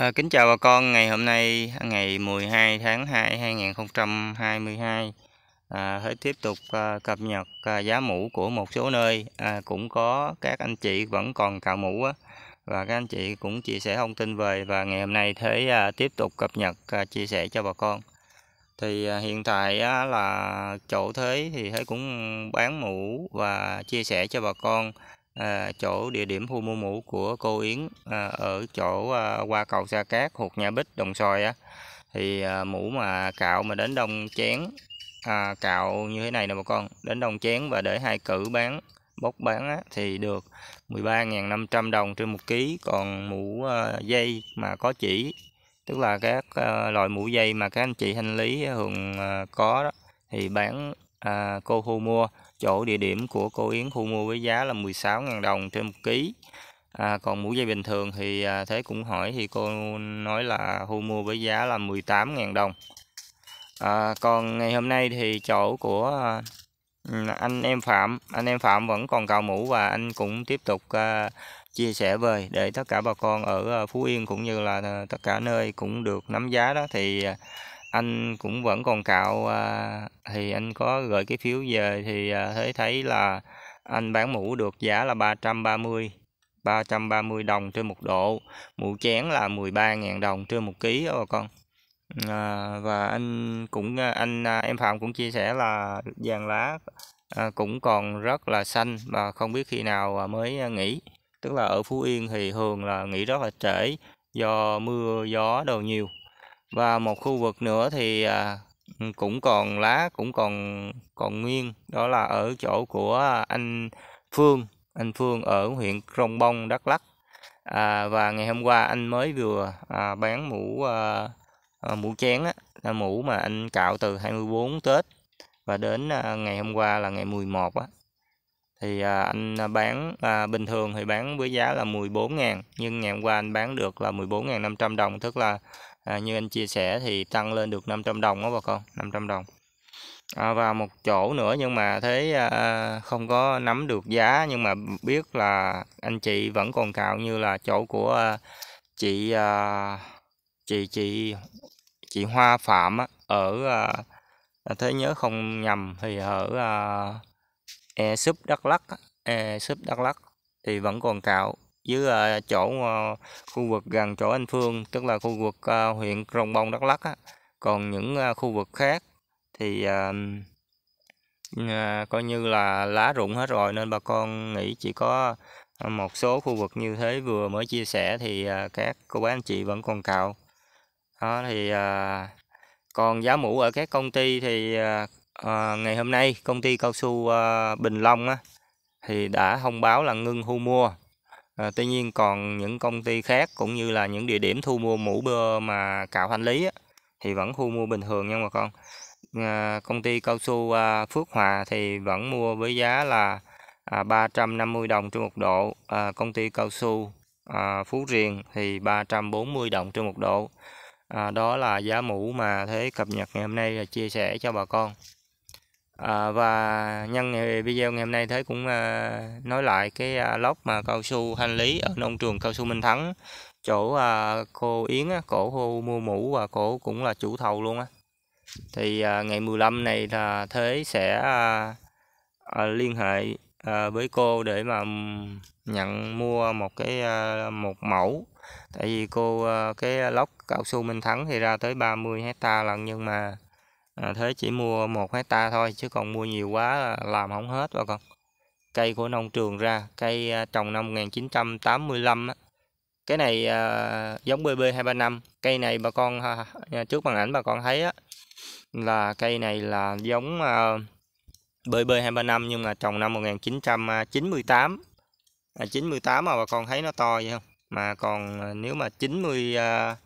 À, kính chào bà con, ngày hôm nay ngày 12 tháng 2 2022 à, Hãy tiếp tục à, cập nhật à, giá mũ của một số nơi à, Cũng có các anh chị vẫn còn cạo mũ á, Và các anh chị cũng chia sẻ thông tin về Và ngày hôm nay thế à, tiếp tục cập nhật à, chia sẻ cho bà con Thì à, hiện tại á, là chỗ thế thì thấy cũng bán mũ Và chia sẻ cho bà con à, chỗ địa điểm thu mua mũ của cô Yến à, ở chỗ à, qua cầu Sa Cát, thuộc Nhà Bích, Đồng Xoài á thì à, mũ mà cạo mà đến đông chén à, cạo như thế này nè bà con đến đông chén và để hai cử bán bốc bán á, thì được 13.500 đồng trên một ký còn mũ à, dây mà có chỉ tức là các à, loại mũ dây mà các anh chị hành lý thường à, có đó thì bán à, cô thu mua chỗ địa điểm của cô Yến thu mua với giá là 16.000 đồng trên 1 ký à, còn mũ dây bình thường thì à, Thế cũng hỏi thì cô nói là thu mua với giá là 18.000 đồng à, còn ngày hôm nay thì chỗ của à, anh em Phạm anh em Phạm vẫn còn cào mũ và anh cũng tiếp tục à, chia sẻ về để tất cả bà con ở à, Phú Yên cũng như là à, tất cả nơi cũng được nắm giá đó thì à, anh cũng vẫn còn cạo à, thì anh có gửi cái phiếu về thì à, thấy thấy là anh bán mũ được giá là 330 330 đồng trên một độ mũ chén là 13.000 đồng trên một ký đó bà con à, và anh cũng à, anh à, em Phạm cũng chia sẻ là vàng lá à, cũng còn rất là xanh và không biết khi nào à, mới nghỉ tức là ở Phú Yên thì thường là nghỉ rất là trễ do mưa gió đồ nhiều và một khu vực nữa thì à, cũng còn lá cũng còn còn nguyên đó là ở chỗ của anh Phương anh Phương ở huyện Krông Bông Đắk Lắk à, và ngày hôm qua anh mới vừa à, bán mũ à, à mũ chén á mũ mà anh cạo từ 24 Tết và đến à, ngày hôm qua là ngày 11 á thì à, anh bán à, bình thường thì bán với giá là 14 000 nhưng ngày hôm qua anh bán được là 14.500 đồng tức là à, như anh chia sẻ thì tăng lên được 500 đồng đó bà con 500 đồng à, và một chỗ nữa nhưng mà thế à, không có nắm được giá nhưng mà biết là anh chị vẫn còn cạo như là chỗ của à, chị à, chị chị chị Hoa Phạm á, ở à, à thế nhớ không nhầm thì ở à, e súp Đắk Lắk e súp Đắc Lắk thì vẫn còn cạo dưới uh, chỗ ờ, khu vực gần chỗ anh Phương tức là khu vực ờ, huyện Rồng Bông Đắk Lắk á. còn những khu vực khác thì coi như là lá rụng hết rồi nên bà con nghĩ chỉ có một số khu vực như thế vừa mới chia sẻ thì các cô bác anh chị vẫn còn cạo đó thì còn giá mũ ở các công ty thì uh, ngày hôm nay công ty cao su uh, Bình Long á, thì đã thông báo là ngưng thu mua À, tuy nhiên còn những công ty khác cũng như là những địa điểm thu mua mũ bơ mà cạo thanh lý á, thì vẫn thu mua bình thường nha bà con. À, công ty cao su à, Phước Hòa thì vẫn mua với giá là à, 350 đồng trên một độ. À, công ty cao su à, Phú Riền thì 340 đồng trên một độ. À, đó là giá mũ mà Thế cập nhật ngày hôm nay là chia sẻ cho bà con. À, và nhân video ngày hôm nay Thế cũng à, nói lại cái à, lốc mà cao su hành lý ở nông trường cao su Minh Thắng chỗ à, cô Yến á, cổ cô mua mũ và cổ cũng là chủ thầu luôn á thì à, ngày 15 này là Thế sẽ à, à, liên hệ à, với cô để mà nhận mua một cái à, một mẫu tại vì cô à, cái lốc cao su Minh Thắng thì ra tới 30 hecta lần nhưng mà À, thế chỉ mua một hecta thôi chứ còn mua nhiều quá làm không hết bà con cây của nông trường ra cây à, trồng năm 1985 á cái này à, giống BB235 cây này bà con à, trước màn ảnh bà con thấy á là cây này là giống à, BB235 nhưng mà trồng năm 1998 à, 98 mà bà con thấy nó to vậy không mà còn à, nếu mà 90 à,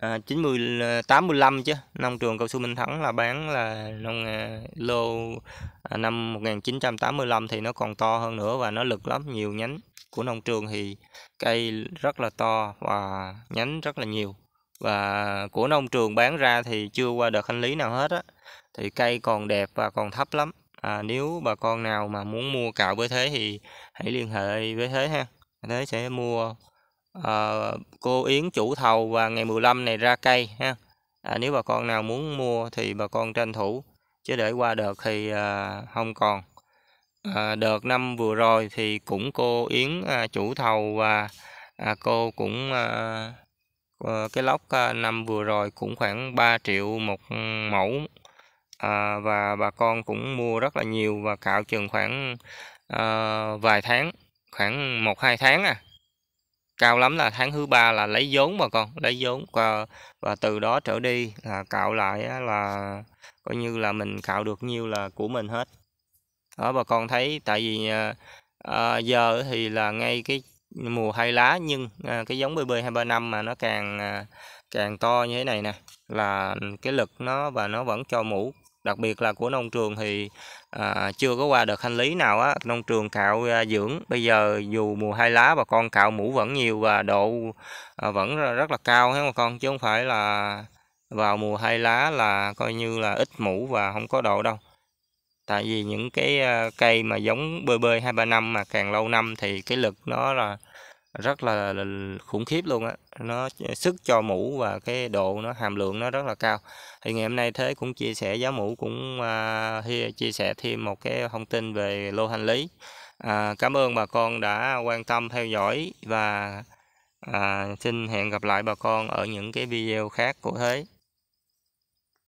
à, 90 85 chứ nông trường cao su Minh Thắng là bán là nông à, lô à, năm 1985 thì nó còn to hơn nữa và nó lực lắm nhiều nhánh của nông trường thì cây rất là to và nhánh rất là nhiều và của nông trường bán ra thì chưa qua đợt hành lý nào hết á thì cây còn đẹp và còn thấp lắm à, nếu bà con nào mà muốn mua cạo với thế thì hãy liên hệ với thế ha thế sẽ mua uh, cô Yến chủ thầu và ngày 15 này ra cây ha. À, nếu bà con nào muốn mua thì bà con tranh thủ chứ để qua đợt thì uh, không còn. À, đợt năm vừa rồi thì cũng cô Yến à, chủ thầu và à, cô cũng à, ờ, cái lốc à, năm vừa rồi cũng khoảng 3 triệu một mẫu à, và bà con cũng mua rất là nhiều và cạo chừng khoảng à, vài tháng khoảng một hai tháng à cao lắm là tháng thứ ba là lấy vốn bà con lấy vốn và, và từ đó trở đi là cạo lại là coi như là mình cạo được nhiêu là của mình hết đó bà con thấy tại vì à, à, giờ thì là ngay cái mùa hai lá nhưng à, cái giống BB 235 mà nó càng à, càng to như thế này nè là cái lực nó và nó vẫn cho mũ đặc biệt là của nông trường thì à, chưa có qua đợt hành lý nào á nông trường cạo à, dưỡng bây giờ dù mùa hai lá bà con cạo mũ vẫn nhiều và độ à, vẫn rất là cao hết mà con chứ không phải là vào mùa hai lá là coi như là ít mũ và không có độ đâu tại vì những cái à, cây mà giống bơi bơi hai ba năm mà càng lâu năm thì cái lực nó là rất là, là khủng khiếp luôn á nó sức cho mũ và cái độ nó hàm lượng nó rất là cao thì ngày hôm nay thế cũng chia sẻ giá mũ cũng à, chia sẻ thêm một cái thông tin về lô hành lý à, cảm ơn bà con đã quan tâm theo dõi và à, xin hẹn gặp lại bà con ở những cái video khác của thế